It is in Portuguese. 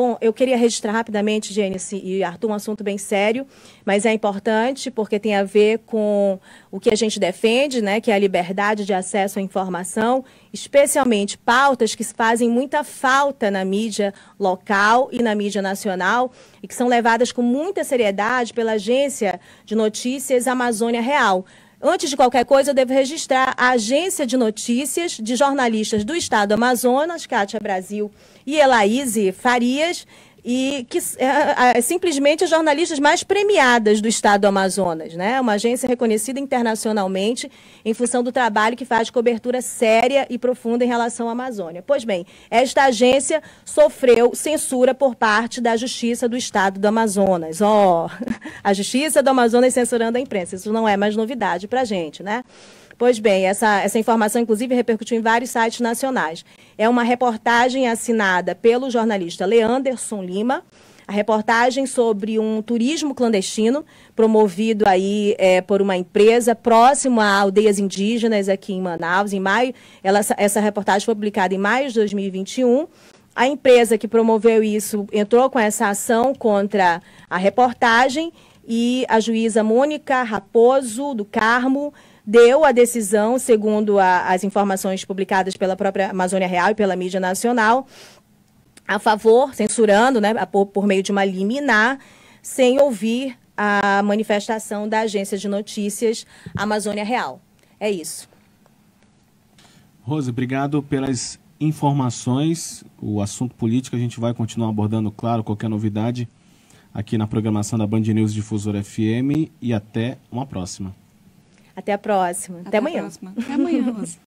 Bom, eu queria registrar rapidamente, Gênesis assim, e Arthur, um assunto bem sério, mas é importante porque tem a ver com o que a gente defende, né, que é a liberdade de acesso à informação, especialmente pautas que fazem muita falta na mídia local e na mídia nacional e que são levadas com muita seriedade pela agência de notícias Amazônia Real. Antes de qualquer coisa, eu devo registrar a Agência de Notícias de Jornalistas do Estado Amazonas, Cátia Brasil e Elaíse Farias, e que é, é, simplesmente as jornalistas mais premiadas do estado do Amazonas, né? Uma agência reconhecida internacionalmente em função do trabalho que faz cobertura séria e profunda em relação à Amazônia. Pois bem, esta agência sofreu censura por parte da Justiça do Estado do Amazonas. Ó, oh, a Justiça do Amazonas censurando a imprensa. Isso não é mais novidade para gente, né? Pois bem, essa, essa informação, inclusive, repercutiu em vários sites nacionais. É uma reportagem assinada pelo jornalista Leanderson Lima, a reportagem sobre um turismo clandestino promovido aí é, por uma empresa próximo a aldeias indígenas aqui em Manaus. Em maio, ela, essa reportagem foi publicada em maio de 2021. A empresa que promoveu isso entrou com essa ação contra a reportagem e a juíza Mônica Raposo do Carmo deu a decisão, segundo a, as informações publicadas pela própria Amazônia Real e pela mídia nacional, a favor, censurando, né, por, por meio de uma liminar, sem ouvir a manifestação da agência de notícias Amazônia Real. É isso. Rose, obrigado pelas informações. O assunto político a gente vai continuar abordando, claro, qualquer novidade aqui na programação da Band News Difusora FM e até uma próxima. Até a próxima. Até, amanhã. Até amanhã,